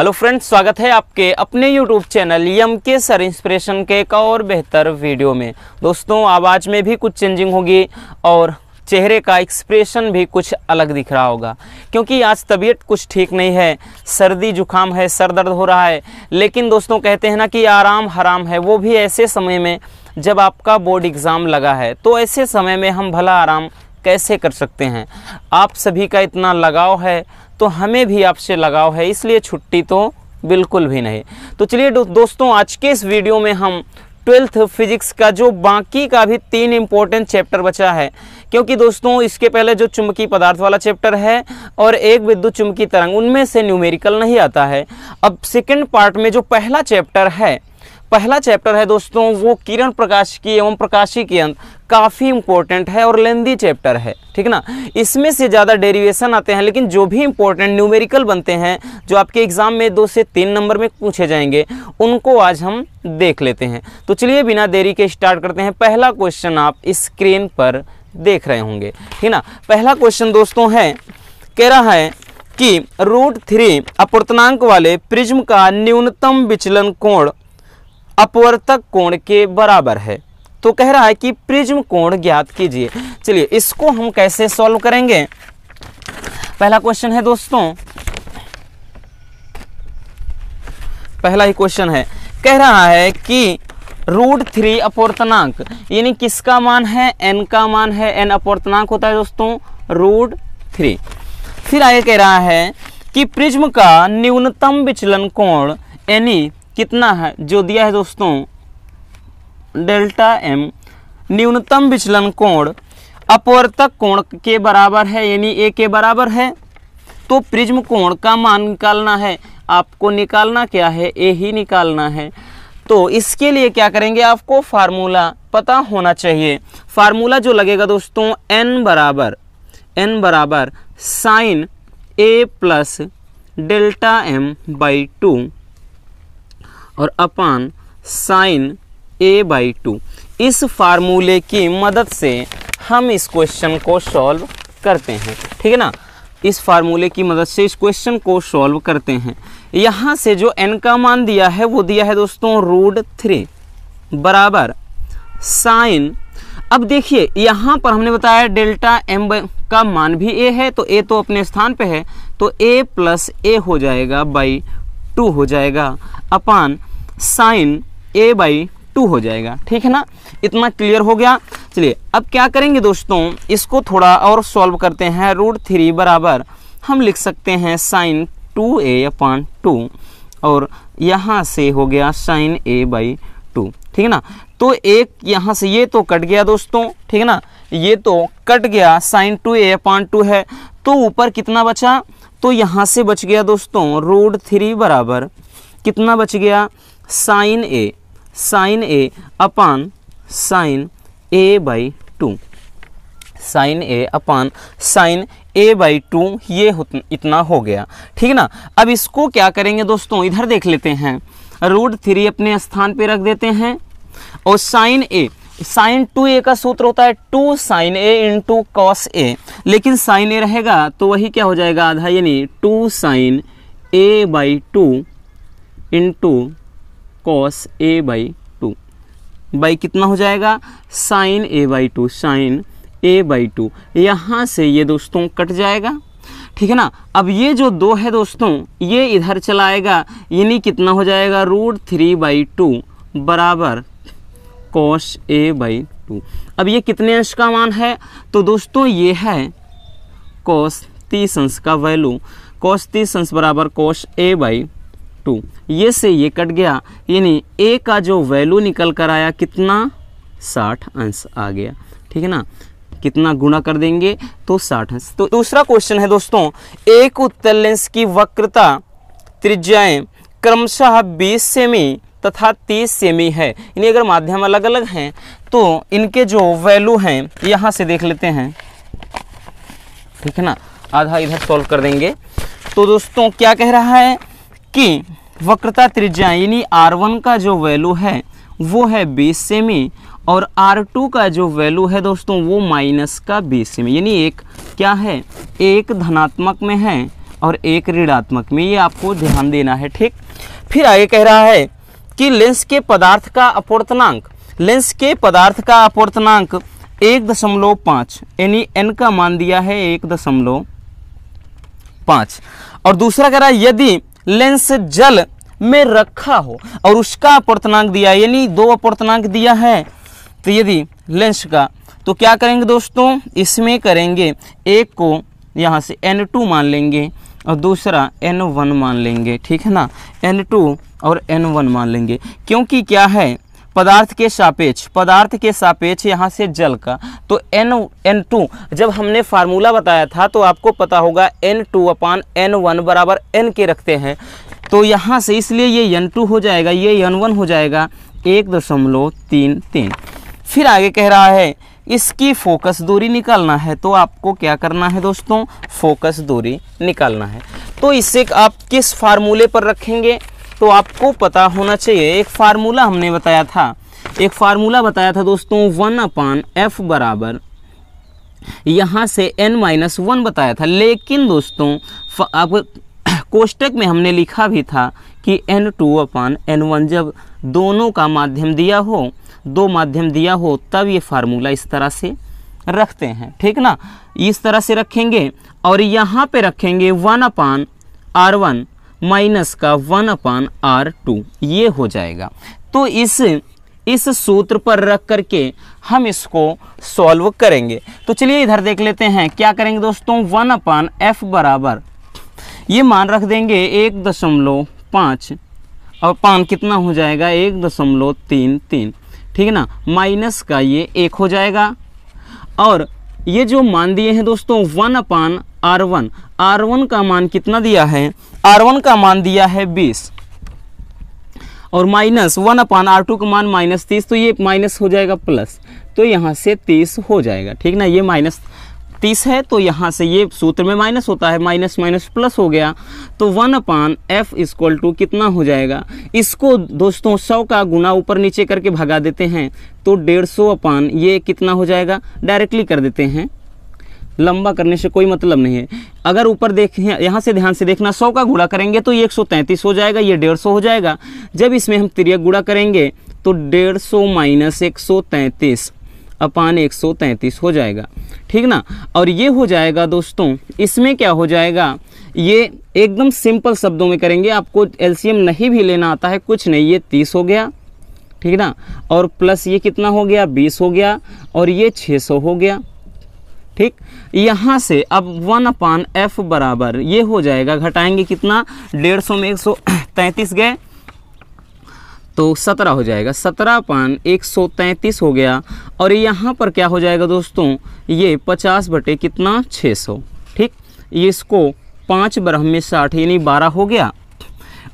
hello friends स्वागत है आपके अपने यूट्यूब चैनल यम के सर इंस्पिरेशन के एक और बेहतर वीडियो में दोस्तों आवाज़ में भी कुछ चेंजिंग होगी और चेहरे का एक्सप्रेशन भी कुछ अलग दिख रहा होगा क्योंकि आज तबीयत कुछ ठीक नहीं है सर्दी जुकाम है सर दर्द हो रहा है लेकिन दोस्तों कहते हैं ना कि आराम हराम है वो भी ऐसे समय में जब आपका बोर्ड एग्ज़ाम लगा है तो ऐसे समय में हम भला आराम कैसे कर सकते हैं आप सभी का इतना लगाव है तो हमें भी आपसे लगाव है इसलिए छुट्टी तो बिल्कुल भी नहीं तो चलिए दो, दोस्तों आज के इस वीडियो में हम ट्वेल्थ फिजिक्स का जो बाकी का भी तीन इम्पोर्टेंट चैप्टर बचा है क्योंकि दोस्तों इसके पहले जो चुंबकीय पदार्थ वाला चैप्टर है और एक विद्युत चुंबकीय तरंग उनमें से न्यूमेरिकल नहीं आता है अब सेकेंड पार्ट में जो पहला चैप्टर है पहला चैप्टर है दोस्तों वो किरण प्रकाश की एवं प्रकाशी के अंत काफ़ी इंपॉर्टेंट है और लेंदी चैप्टर है ठीक ना इसमें से ज़्यादा डेरिवेशन आते हैं लेकिन जो भी इंपॉर्टेंट न्यूमेरिकल बनते हैं जो आपके एग्ज़ाम में दो से तीन नंबर में पूछे जाएंगे उनको आज हम देख लेते हैं तो चलिए बिना देरी के स्टार्ट करते हैं पहला क्वेश्चन आप स्क्रीन पर देख रहे होंगे ठीक ना पहला क्वेश्चन दोस्तों है कह रहा है कि रूट थ्री अपूर्तनांक वाले प्रिज्म का न्यूनतम विचलन कोण अपवर्तक कोण के बराबर है तो कह रहा है कि प्रिज्म कोण ज्ञात कीजिए चलिए इसको हम कैसे सॉल्व करेंगे पहला क्वेश्चन है दोस्तों पहला ही क्वेश्चन है कह रहा है कि रूट थ्री अपोर्तनांक यानी किसका मान है एन का मान है एन अपोर्तनांक होता है दोस्तों रूट थ्री फिर आगे कह रहा है कि प्रिज्म का न्यूनतम विचलन कोण यानी कितना है जो दिया है दोस्तों डेल्टा एम न्यूनतम विचलन कोण अपवर्तक कोण के बराबर है यानी ए के बराबर है तो प्रिज्म कोण का मान निकालना है आपको निकालना क्या है ए ही निकालना है तो इसके लिए क्या करेंगे आपको फार्मूला पता होना चाहिए फार्मूला जो लगेगा दोस्तों एन बराबर एन बराबर sine A plus delta M by two और upon sine A by two इस फार्मूले की मदद से हम इस क्वेश्चन को सॉल्व करते हैं ठीक है ना इस फार्मूले की मदद से इस क्वेश्चन को सॉल्व करते हैं यहाँ से जो एन का मान दिया है वो दिया है दोस्तों रूट थ्री बराबर साइन अब देखिए यहाँ पर हमने बताया डेल्टा एम का मान भी ए है तो ए तो अपने स्थान पे है तो ए प्लस ए हो जाएगा बाई टू हो जाएगा upon sine A by two हो जाएगा ठीक है ना इतना क्लियर हो गया चलिए अब क्या करेंगे दोस्तों इसको थोड़ा और सॉल्व करते हैं रूट थ्री बराबर हम लिख सकते हैं sine two A upon two और यहाँ से हो गया साइन ए बाई टू ठीक है ना तो एक यहाँ से ये तो कट गया दोस्तों ठीक है ना ये तो कट गया sine two A upon two है तो ऊपर कितना बचा तो यहाँ से बच गया दोस्तों रूट थ्री बराबर कितना बच गया sine A sine A upon sine A by two sine A upon sine A by two ये इतना हो गया ठीक ना अब इसको क्या करेंगे दोस्तों इधर देख लेते हैं रूट थ्री अपने स्थान पे रख देते हैं और sine A sine two A का सूत्र होता है two sine A into cos A लेकिन साइन ए रहेगा तो वही क्या हो जाएगा आधा यानी two sine A by two into cos A by two by कितना हो जाएगा sine A by two sine A by two यहाँ से ये दोस्तों कट जाएगा ठीक है ना अब ये जो दो है दोस्तों ये इधर चलाएगा यानी कितना हो जाएगा रूट थ्री बाई टू बराबर कॉस ए बाई टू अब ये कितने अंश का मान है तो दोस्तों ये है कॉस तीस अंश का वैल्यू कॉस तीस अंश बराबर कॉस ए बाई टू ये से ये कट गया यानी ए का जो वैल्यू निकल कर आया कितना साठ अंश आ गया ठीक है ना कितना गुणा कर देंगे तो साठ अंश तो दूसरा क्वेश्चन है दोस्तों एक उत्तल लेंस की वक्रता त्रिज्याएं क्रमशः 20 सेमी तथा 30 सेमी है यानी अगर माध्यम अलग अलग हैं तो इनके जो वैल्यू हैं यहाँ से देख लेते हैं ठीक है ना आधा इधर सॉल्व कर देंगे तो दोस्तों क्या कह रहा है कि वक्रता त्रिज्या यानी R1 का जो वैल्यू है वो है 20 सेमी और R2 का जो वैल्यू है दोस्तों वो माइनस का 20 सेमी यानी एक क्या है एक धनात्मक में है और एक ऋणात्मक में ये आपको ध्यान देना है ठीक फिर आगे कह रहा है कि लेंस के पदार्थ का अपवर्तनांक लेंस के पदार्थ का अपवर्तनांक एक दशमलव पाँच यानी एन का मान दिया है एक दशमलव पाँच और दूसरा कह रहा है यदि लेंस जल में रखा हो और उसका अपवर्तनांक दिया यानी दो अपवर्तनांक दिया है तो यदि लेंस का तो क्या करेंगे दोस्तों इसमें करेंगे एक को यहाँ से एन टू मान लेंगे और दूसरा एन वन मान लेंगे ठीक है ना एन टू और एन वन मान लेंगे क्योंकि क्या है पदार्थ के सापेक्ष पदार्थ के सापेक्ष यहाँ से जल का तो एन एन टू जब हमने फार्मूला बताया था तो आपको पता होगा N two upon N one बराबर एन के रखते हैं तो यहाँ से इसलिए ये एन टू हो जाएगा ये एन वन हो जाएगा एक दशमलव तीन तीन फिर आगे कह रहा है इसकी फोकस दूरी निकालना है तो आपको क्या करना है दोस्तों फोकस दूरी निकालना है तो इसे आप किस फार्मूले पर रखेंगे तो आपको पता होना चाहिए एक फार्मूला हमने बताया था एक फार्मूला बताया था दोस्तों वन अपान एफ बराबर यहाँ से एन माइनस वन बताया था लेकिन दोस्तों अब कोष्टक में हमने लिखा भी था कि N two upon N one जब दोनों का माध्यम दिया हो दो माध्यम दिया हो तब ये फार्मूला इस तरह से रखते हैं ठीक ना इस तरह से रखेंगे और यहाँ पे रखेंगे one upon R one minus का वन अपान आर टू ये हो जाएगा तो इस इस सूत्र पर रख करके हम इसको सॉल्व करेंगे तो चलिए इधर देख लेते हैं क्या करेंगे दोस्तों वन अपान एफ बराबर ये मान रख देंगे एक दशमलव पाँच और पान कितना हो जाएगा एक दशमलव तीन तीन ठीक है ना माइनस का ये एक हो जाएगा और ये जो मान दिए हैं दोस्तों one upon R one R one का मान कितना दिया है आर वन का मान दिया है बीस और minus one upon R two का मान माइनस तीस तो ये माइनस हो जाएगा प्लस तो यहाँ से तीस हो जाएगा ठीक ना ये माइनस तीस है तो यहाँ से ये सूत्र में माइनस होता है माइनस माइनस प्लस हो गया तो one upon F equal to कितना हो जाएगा इसको दोस्तों सौ का गुना ऊपर नीचे करके भगा देते हैं तो डेढ़ सौ अपान ये कितना हो जाएगा डायरेक्टली कर देते हैं लंबा करने से कोई मतलब नहीं है अगर ऊपर देख यहाँ से ध्यान से देखना सौ का गुड़ा करेंगे तो ये एक हो जाएगा ये डेढ़ हो जाएगा जब इसमें हम तिरक गुड़ा करेंगे तो डेढ़ सौ माइनस एक सौ तैंतीस अपान एक सौ तैंतीस हो जाएगा ठीक ना और ये हो जाएगा दोस्तों इसमें क्या हो जाएगा ये एकदम सिंपल शब्दों में करेंगे आपको एलसीएम नहीं भी लेना आता है कुछ नहीं ये तीस हो गया ठीक ना और प्लस ये कितना हो गया बीस हो गया और ये छः सौ हो गया ठीक यहाँ से अब वन अपान एफ बराबर ये हो जाएगा घटाएंगे कितना डेढ़ सौ में एक सौ तैंतीस गए तो सत्रह हो जाएगा सत्रह पान एक सौ तैंतीस हो गया और यहाँ पर क्या हो जाएगा दोस्तों ये पचास बटे कितना छः सौ ठीक इसको पाँच बरह में साठ यानी बारह हो गया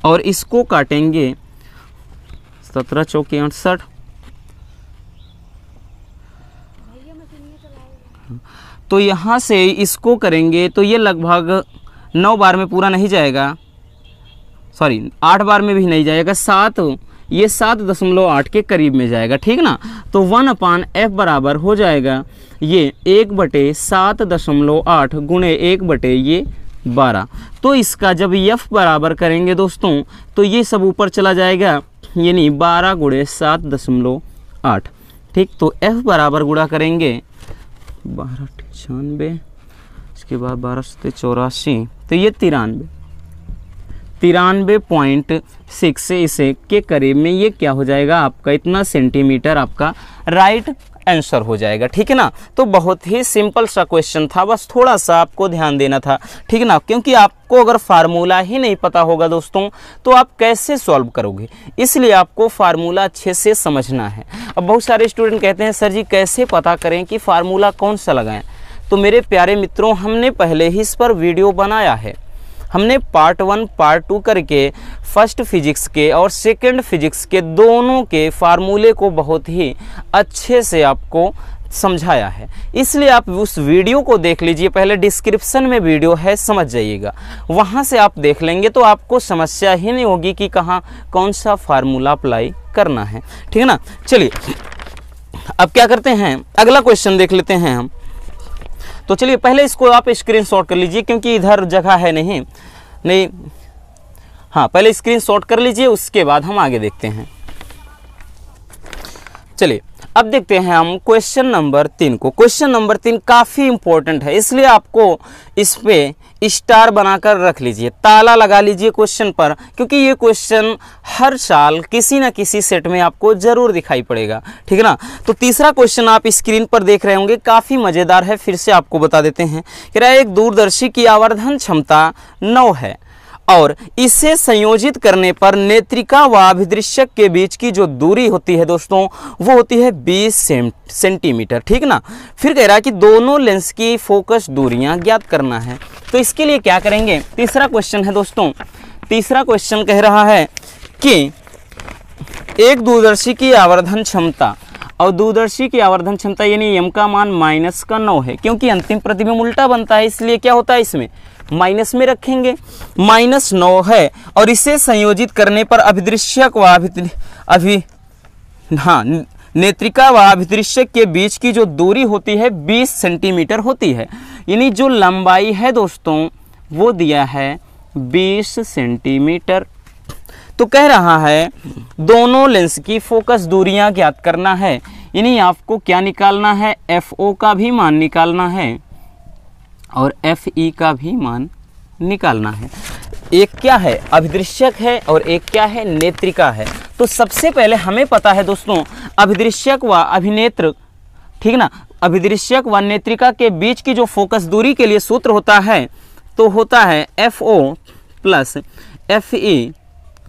और इसको काटेंगे सत्रह चौके अड़सठ तो यहाँ से इसको करेंगे तो ये लगभग नौ बार में पूरा नहीं जाएगा सॉरी आठ बार में भी नहीं जाएगा सात ये सात दशमलव आठ के करीब में जाएगा ठीक ना तो वन अपान एफ बराबर हो जाएगा ये एक बटे सात दशमलव आठ गुणे एक बटे ये बारह तो इसका जब यफ बराबर करेंगे दोस्तों तो ये सब ऊपर चला जाएगा यानी बारह गुणे सात दशमलव आठ ठीक तो एफ बराबर गुणा करेंगे बारह छियानवे इसके बाद बारह सौ चौरासी तो ये तिरानवे तिरानवे पॉइंट सिक्स से इसे के करीब में ये क्या हो जाएगा आपका इतना सेंटीमीटर आपका राइट आंसर हो जाएगा ठीक है ना तो बहुत ही सिंपल सा क्वेश्चन था बस थोड़ा सा आपको ध्यान देना था ठीक ना क्योंकि आपको अगर फार्मूला ही नहीं पता होगा दोस्तों तो आप कैसे सॉल्व करोगे इसलिए आपको फार्मूला अच्छे से समझना है अब बहुत सारे स्टूडेंट कहते हैं सर जी कैसे पता करें कि फार्मूला कौन सा लगाएं तो मेरे प्यारे मित्रों हमने पहले ही इस पर वीडियो बनाया है हमने पार्ट वन पार्ट टू करके फर्स्ट फिजिक्स के और सेकंड फिजिक्स के दोनों के फार्मूले को बहुत ही अच्छे से आपको समझाया है इसलिए आप उस वीडियो को देख लीजिए पहले डिस्क्रिप्शन में वीडियो है समझ जाइएगा वहाँ से आप देख लेंगे तो आपको समस्या ही नहीं होगी कि कहाँ कौन सा फार्मूला अप्लाई करना है ठीक है ना चलिए अब क्या करते हैं अगला क्वेश्चन देख लेते हैं हम तो चलिए पहले इसको आप स्क्रीनशॉट कर लीजिए क्योंकि इधर जगह है नहीं नहीं हाँ पहले स्क्रीनशॉट कर लीजिए उसके बाद हम आगे देखते हैं चलिए अब देखते हैं हम क्वेश्चन नंबर तीन को क्वेश्चन नंबर तीन काफ़ी इंपॉर्टेंट है इसलिए आपको इस पर स्टार बनाकर रख लीजिए ताला लगा लीजिए क्वेश्चन पर क्योंकि ये क्वेश्चन हर साल किसी ना किसी सेट में आपको ज़रूर दिखाई पड़ेगा ठीक है ना तो तीसरा क्वेश्चन आप स्क्रीन पर देख रहे होंगे काफ़ी मज़ेदार है फिर से आपको बता देते हैं कि एक दूरदर्शी की आवर्धन क्षमता नौ है और इसे संयोजित करने पर नेत्रिका व अभिदृश्यक के बीच की जो दूरी होती है दोस्तों वो होती है 20 सेंटीमीटर ठीक ना फिर कह रहा है कि दोनों लेंस की फोकस दूरियां ज्ञात करना है तो इसके लिए क्या करेंगे तीसरा क्वेश्चन है दोस्तों तीसरा क्वेश्चन कह रहा है कि एक दूरदर्शी की आवर्धन क्षमता और दूरदर्शी की आवर्धन क्षमता यानी यम का मान माइनस का नौ है क्योंकि अंतिम प्रतिबिंब उल्टा बनता है इसलिए क्या होता है इसमें माइनस में रखेंगे माइनस नौ है और इसे संयोजित करने पर अभिदृश्यक व अभि हाँ नेत्रिका व अभिदृश्यक के बीच की जो दूरी होती है 20 सेंटीमीटर होती है यानी जो लंबाई है दोस्तों वो दिया है 20 सेंटीमीटर तो कह रहा है दोनों लेंस की फोकस दूरियां ज्ञात करना है यानी आपको क्या निकालना है एफ ओ का भी मान निकालना है और एफ ई e का भी मान निकालना है एक क्या है अभिदृश्यक है और एक क्या है नेत्रिका है तो सबसे पहले हमें पता है दोस्तों अभिदृश्यक व अभिनेत्र ठीक ना अभिदृश्यक व नेत्रिका के बीच की जो फोकस दूरी के लिए सूत्र होता है तो होता है F O plus F E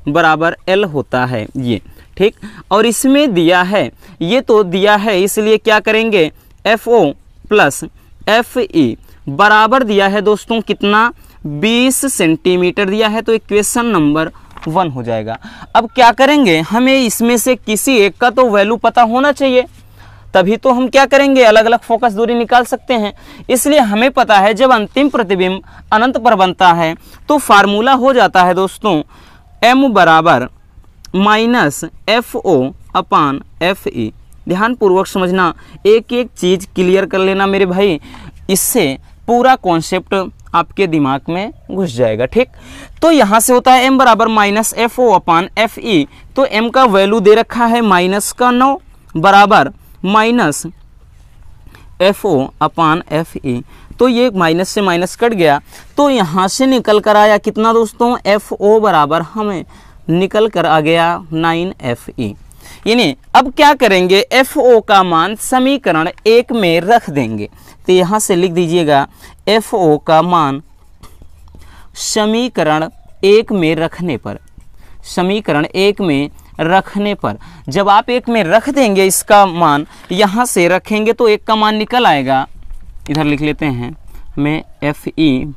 बराबर एल होता है ये ठीक और इसमें दिया है ये तो दिया है इसलिए क्या करेंगे F O plus F E बराबर दिया है दोस्तों कितना 20 सेंटीमीटर दिया है तो इक्वेशन नंबर वन हो जाएगा अब क्या करेंगे हमें इसमें से किसी एक का तो वैल्यू पता होना चाहिए तभी तो हम क्या करेंगे अलग अलग फोकस दूरी निकाल सकते हैं इसलिए हमें पता है जब अंतिम प्रतिबिंब अनंत पर बनता है तो फार्मूला हो जाता है दोस्तों एम बराबर minus F O upon F E ध्यानपूर्वक समझना एक एक चीज़ क्लियर कर लेना मेरे भाई इससे पूरा कॉन्सेप्ट आपके दिमाग में घुस जाएगा ठीक तो यहाँ से होता है एम बराबर minus F O upon F E तो एम का वैल्यू दे रखा है माइनस का नौ बराबर minus F O upon F E तो ये माइनस से माइनस कट गया तो यहाँ से निकल कर आया कितना दोस्तों एफ ओ बराबर हमें निकल कर आ गया नाइन एफ ई यानी अब क्या करेंगे एफ ओ का मान समीकरण एक में रख देंगे तो यहाँ से लिख दीजिएगा एफ ओ का मान समीकरण एक में रखने पर समीकरण एक में रखने पर जब आप एक में रख देंगे इसका मान यहाँ से रखेंगे तो एक का मान निकल आएगा इधर लिख लेते हैं हमें एफ ई e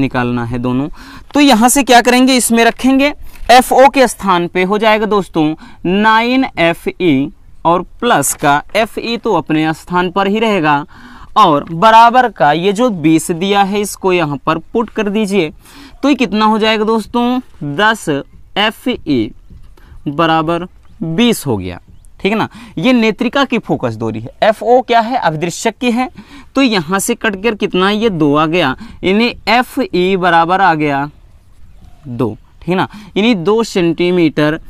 निकालना है दोनों तो यहाँ से क्या करेंगे इसमें रखेंगे एफ ओ के स्थान पे हो जाएगा दोस्तों नाइन एफ ई e और प्लस का एफ ई e तो अपने स्थान पर ही रहेगा और बराबर का ये जो बीस दिया है इसको यहाँ पर पुट कर दीजिए तो ये कितना हो जाएगा दोस्तों दस एफ ए बराबर बीस हो गया ठीक है ना ये नेत्रिका की फोकस दूरी है एफ ओ क्या है अभिदृश्यक की है तो यहाँ से कट कर कितना ये दो आ गया यानी एफ ई बराबर आ गया दो ठीक है ना यानी दो सेंटीमीटर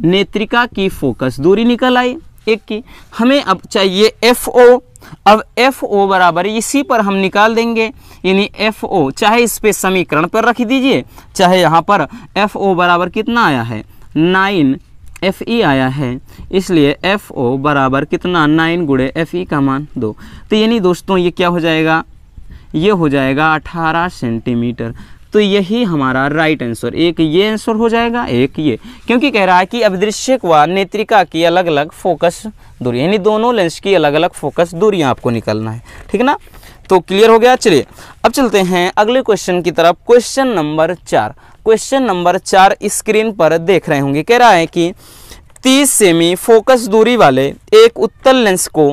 नेत्रिका की फोकस दूरी निकल आई एक की हमें अब चाहिए एफ ओ अब एफ ओ बराबर इसी पर हम निकाल देंगे यानी एफ ओ चाहे इस पे समीकरण पर रख दीजिए चाहे यहाँ पर एफ ओ बराबर कितना आया है नाइन एफ ई e आया है इसलिए एफ ओ बराबर कितना नाइन गुड़े एफ ई e का मान दो तो यानी दोस्तों ये क्या हो जाएगा ये हो जाएगा 18 सेंटीमीटर तो यही हमारा राइट आंसर एक ये आंसर हो जाएगा एक ये क्योंकि कह रहा है कि अभिदृश्य व नेत्रिका की अलग अलग फोकस दूरी यानी दोनों लेंस की अलग अलग फोकस दूरी आपको निकलना है ठीक ना तो क्लियर हो गया चलिए अब चलते हैं अगले क्वेश्चन की तरफ क्वेश्चन नंबर चार क्वेश्चन नंबर चार स्क्रीन पर देख रहे होंगे कह रहा है कि 30 सेमी फोकस दूरी वाले एक उत्तल लेंस को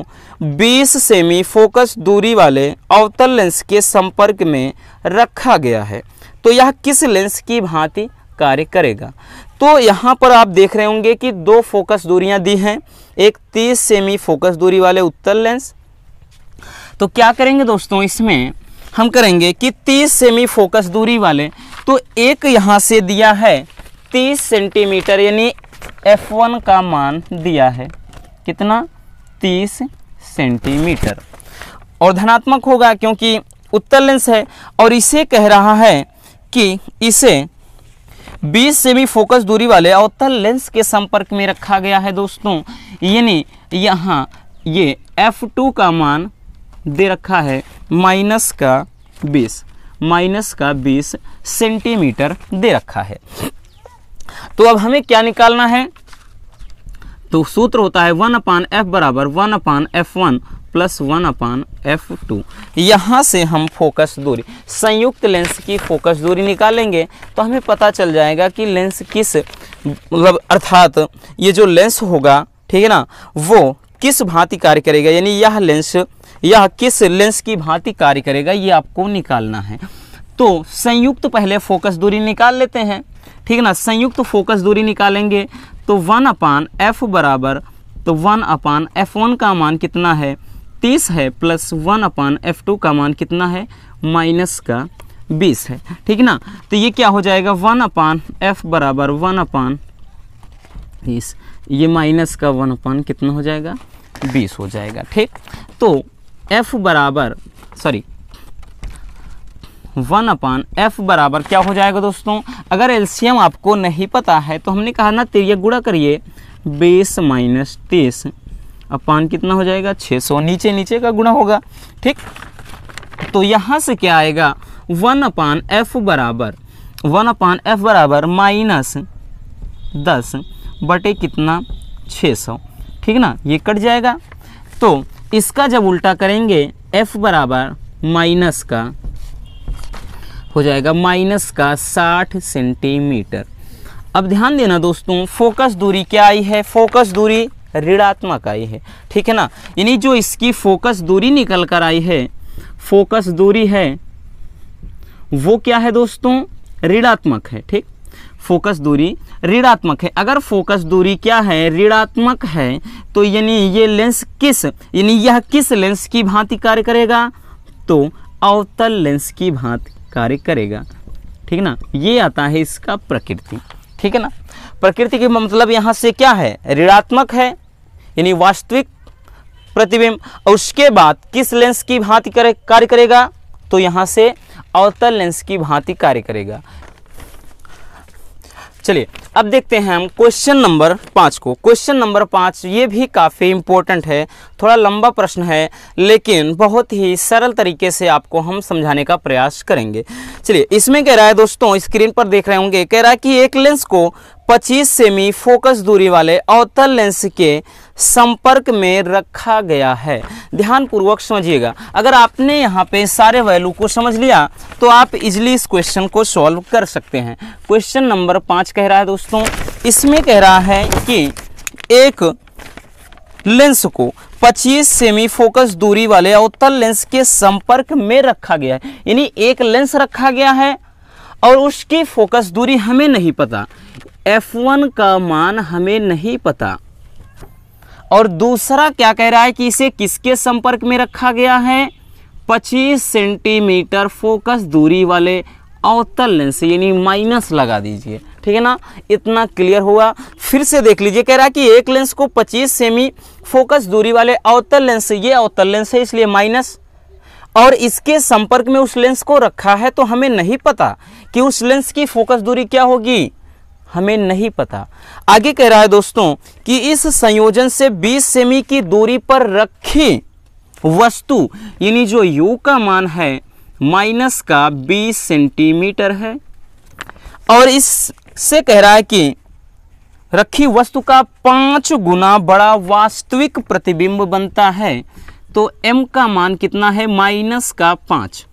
20 सेमी फोकस दूरी वाले अवतल लेंस के संपर्क में रखा गया है तो यह किस लेंस की भांति कार्य करेगा तो यहाँ पर आप देख रहे होंगे कि दो फोकस दूरियाँ दी हैं एक 30 सेमी फोकस दूरी वाले उत्तल लेंस तो क्या करेंगे दोस्तों इसमें हम करेंगे कि 30 सेमी फोकस दूरी वाले तो एक यहाँ से दिया है 30 सेंटीमीटर यानी F1 का मान दिया है कितना 30 सेंटीमीटर और धनात्मक होगा क्योंकि उत्तर लेंस है और इसे कह रहा है कि इसे 20 सेमी फोकस दूरी वाले अवतल लेंस के संपर्क में रखा गया है दोस्तों यानी यहाँ ये F2 का मान दे रखा है माइनस का 20 माइनस का 20 सेंटीमीटर दे रखा है तो अब हमें क्या निकालना है तो सूत्र होता है वन अपान एफ बराबर one upon F one plus one upon F two यहाँ से हम फोकस दूरी संयुक्त लेंस की फोकस दूरी निकालेंगे तो हमें पता चल जाएगा कि लेंस किस मतलब अर्थात ये जो लेंस होगा ठीक है ना वो किस भांति कार्य करेगा यानी यह लेंस यह किस लेंस की भांति कार्य करेगा ये आपको निकालना है तो संयुक्त पहले फोकस दूरी निकाल लेते हैं ठीक है ना संयुक्त फोकस दूरी निकालेंगे तो वन अपान एफ बराबर तो वन अपान एफ वन का मान कितना है तीस है plus one upon F two का मान कितना है माइनस का बीस है ठीक ना तो ये क्या हो जाएगा वन अपान एफ बराबर वन अपान बीस ये माइनस का वन अपान कितना हो जाएगा बीस हो जाएगा ठीक तो एफ बराबर सॉरी वन अपान एफ बराबर क्या हो जाएगा दोस्तों अगर एलसीएम आपको नहीं पता है तो हमने कहा ना तिरिया गुड़ा करिए बीस माइनस तीस अब पान कितना हो जाएगा 600 नीचे नीचे का गुणा होगा ठीक तो यहाँ से क्या आएगा वन अपान एफ बराबर वन अपान एफ बराबर माइनस दस बटे कितना 600 ठीक ना ये कट जाएगा तो इसका जब उल्टा करेंगे एफ बराबर माइनस का हो जाएगा माइनस का 60 सेंटीमीटर अब ध्यान देना दोस्तों फोकस दूरी क्या आई है फोकस दूरी ऋणात्मक आई है ठीक है ना यानी जो इसकी फोकस दूरी निकल कर आई है फोकस दूरी है वो क्या है दोस्तों ऋणात्मक है ठीक फोकस दूरी ऋणात्मक है अगर फोकस दूरी क्या है ऋणात्मक है तो यानी ये लेंस किस यानी यह किस लेंस की भांति कार्य करेगा तो अवतल लेंस की भांति कार्य करेगा ठीक ना ये आता है इसका प्रकृति ठीक है ना प्रकृति की मतलब यहाँ से क्या है ऋणात्मक है यानी वास्तविक प्रतिबिंब और उसके बाद किस लेंस की भांति करे कार्य करेगा तो यहाँ से अवतल लेंस की भांति कार्य करेगा चलिए अब देखते हैं हम क्वेश्चन नंबर पाँच को क्वेश्चन नंबर पाँच ये भी काफ़ी इम्पोर्टेंट है थोड़ा लंबा प्रश्न है लेकिन बहुत ही सरल तरीके से आपको हम समझाने का प्रयास करेंगे चलिए इसमें कह रहा है दोस्तों स्क्रीन पर देख रहे होंगे कह रहा है कि एक लेंस को 25 सेमी फोकस दूरी वाले अवतल लेंस के संपर्क में रखा गया है ध्यानपूर्वक समझिएगा अगर आपने यहाँ पे सारे वैल्यू को समझ लिया तो आप इजिली इस क्वेश्चन को सॉल्व कर सकते हैं क्वेश्चन नंबर पाँच कह रहा है दोस्तों दोस्तों इसमें कह रहा है कि एक लेंस को 25 सेमी फोकस दूरी वाले अवतल लेंस के संपर्क में रखा गया है यानी एक लेंस रखा गया है और उसकी फोकस दूरी हमें नहीं पता F1 का मान हमें नहीं पता और दूसरा क्या कह रहा है कि इसे किसके संपर्क में रखा गया है 25 सेंटीमीटर फोकस दूरी वाले अवतल लेंस यानी माइनस लगा दीजिए ठीक है ना इतना क्लियर हुआ फिर से देख लीजिए कह रहा है कि एक लेंस को 25 सेमी फोकस दूरी वाले अवतल लेंस से ये अवतल लेंस है इसलिए माइनस और इसके संपर्क में उस लेंस को रखा है तो हमें नहीं पता कि उस लेंस की फोकस दूरी क्या होगी हमें नहीं पता आगे कह रहा है दोस्तों कि इस संयोजन से 20 सेमी की दूरी पर रखी वस्तु यानी जो यू का मान है माइनस का 20 सेंटीमीटर है और इस से कह रहा है कि रखी वस्तु का पांच गुना बड़ा वास्तविक प्रतिबिंब बनता है तो m का मान कितना है माइनस का पांच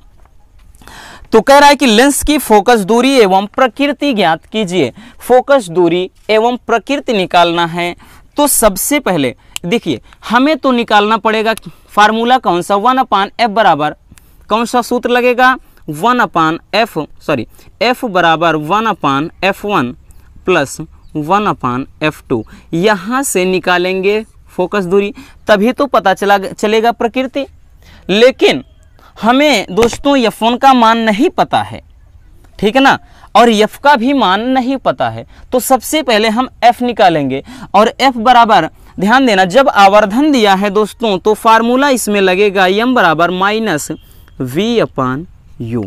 तो कह रहा है कि लेंस की फोकस दूरी एवं प्रकृति ज्ञात कीजिए फोकस दूरी एवं प्रकृति निकालना है तो सबसे पहले देखिए हमें तो निकालना पड़ेगा फार्मूला कौन सा वन अपान एफ बराबर कौन सा सूत्र लगेगा one upon F sorry F बराबर one upon F one plus one upon F two यहाँ से निकालेंगे फोकस दूरी तभी तो पता चला चलेगा प्रकृति लेकिन हमें दोस्तों यफ वन का मान नहीं पता है ठीक है ना और यफ का भी मान नहीं पता है तो सबसे पहले हम एफ निकालेंगे और एफ बराबर ध्यान देना जब आवर्धन दिया है दोस्तों तो फार्मूला इसमें लगेगा यम बराबर माइनस वी अपान यू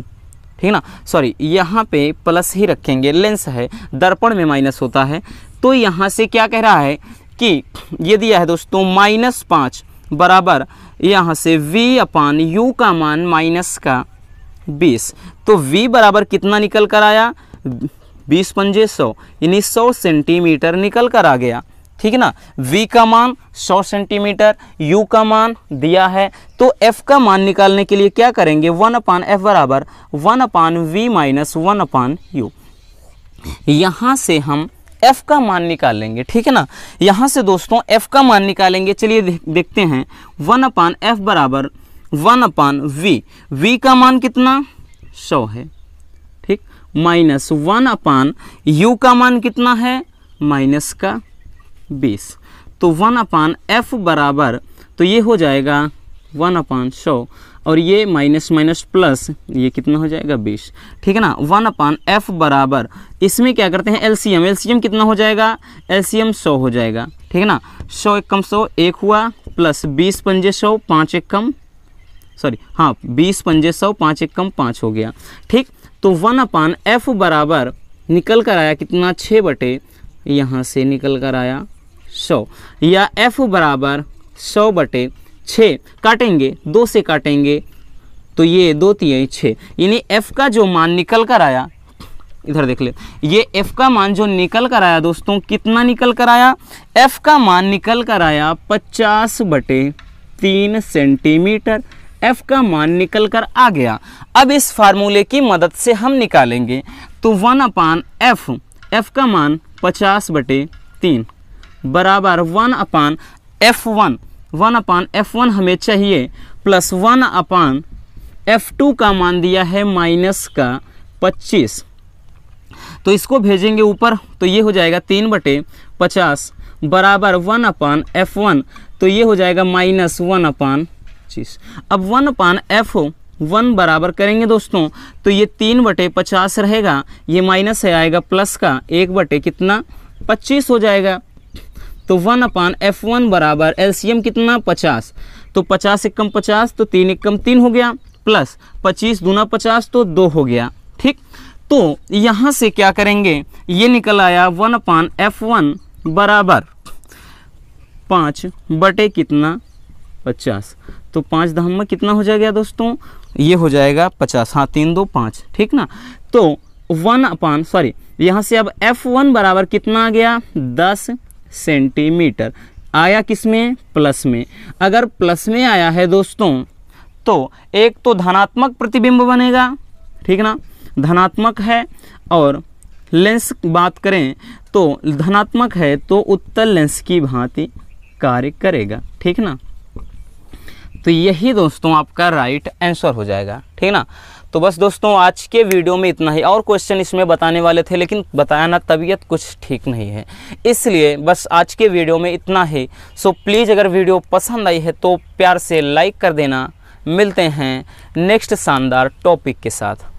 ठीक ना सॉरी यहाँ पे प्लस ही रखेंगे लेंस है दर्पण में माइनस होता है तो यहाँ से क्या कह रहा है कि ये दिया है दोस्तों माइनस पाँच बराबर यहाँ से v अपान यू का मान माइनस का बीस तो v बराबर कितना निकल कर आया बीस पंजे सौ यानी सौ सेंटीमीटर निकल कर आ गया ठीक है ना V का मान 100 सेंटीमीटर U का मान दिया है तो F का मान निकालने के लिए क्या करेंगे वन अपान एफ बराबर one upon V minus one upon U यहाँ से हम F का मान निकालेंगे ठीक है ना यहाँ से दोस्तों F का मान निकालेंगे चलिए देखते हैं वन अपान एफ बराबर वन अपान वी वी का मान कितना सौ है ठीक माइनस वन अपान यू का मान कितना है माइनस का बीस तो वन अपान एफ बराबर तो ये हो जाएगा वन अपान सौ और ये माइनस माइनस प्लस ये कितना हो जाएगा बीस ठीक है ना वन अपान एफ बराबर इसमें क्या करते हैं एलसीएम एलसीएम कितना हो जाएगा एलसीएम सौ हो जाएगा ठीक है ना सौ एक कम सौ एक हुआ प्लस बीस पंजे सौ पाँच एक कम सॉरी हाँ बीस पंजे सौ पाँच एक कम पाँच हो गया ठीक तो वन अपान एफ बराबर निकल कर आया कितना छः बटे यहाँ से निकल कर आया सौ या एफ बराबर सौ बटे छः काटेंगे दो से काटेंगे तो ये दो तीन छः यानी एफ़ का जो मान निकल कर आया इधर देख ले ये एफ़ का मान जो निकल कर आया दोस्तों कितना निकल कर आया एफ़ का मान निकल कर आया पचास बटे तीन सेंटीमीटर एफ़ का मान निकल कर आ गया अब इस फार्मूले की मदद से हम निकालेंगे तो वन अपान एफ़ एफ़ का मान पचास बटे तीन बराबर one upon F one one upon F one हमें चाहिए plus one upon F two का मान दिया है माइनस का पच्चीस तो इसको भेजेंगे ऊपर तो ये हो जाएगा तीन बटे पचास बराबर वन अपान एफ वन तो ये हो जाएगा माइनस वन अपान पच्चीस अब वन अपान एफ वन बराबर करेंगे दोस्तों तो ये तीन बटे पचास रहेगा ये माइनस है आएगा प्लस का एक बटे कितना पच्चीस हो जाएगा तो वन अपान एफ वन बराबर एलसीएम कितना पचास तो पचास एक कम पचास तो तीन एक कम तीन हो गया प्लस पच्चीस दूना पचास तो दो हो गया ठीक तो यहाँ से क्या करेंगे ये निकल आया वन अपान एफ वन बराबर पाँच बटे कितना पचास तो पाँच धाम में कितना हो जाएगा दोस्तों ये हो जाएगा पचास हाँ तीन दो पाँच ठीक ना तो वन अपान सॉरी यहाँ से अब एफ वन बराबर कितना आ गया दस सेंटीमीटर आया किस में प्लस में अगर प्लस में आया है दोस्तों तो एक तो धनात्मक प्रतिबिंब बनेगा ठीक ना धनात्मक है और लेंस बात करें तो धनात्मक है तो उत्तल लेंस की भांति कार्य करेगा ठीक ना तो यही दोस्तों आपका राइट आंसर हो जाएगा ठीक ना तो बस दोस्तों आज के वीडियो में इतना ही और क्वेश्चन इसमें बताने वाले थे लेकिन बताना तबीयत कुछ ठीक नहीं है इसलिए बस आज के वीडियो में इतना ही सो प्लीज़ अगर वीडियो पसंद आई है तो प्यार से लाइक कर देना मिलते हैं नेक्स्ट शानदार टॉपिक के साथ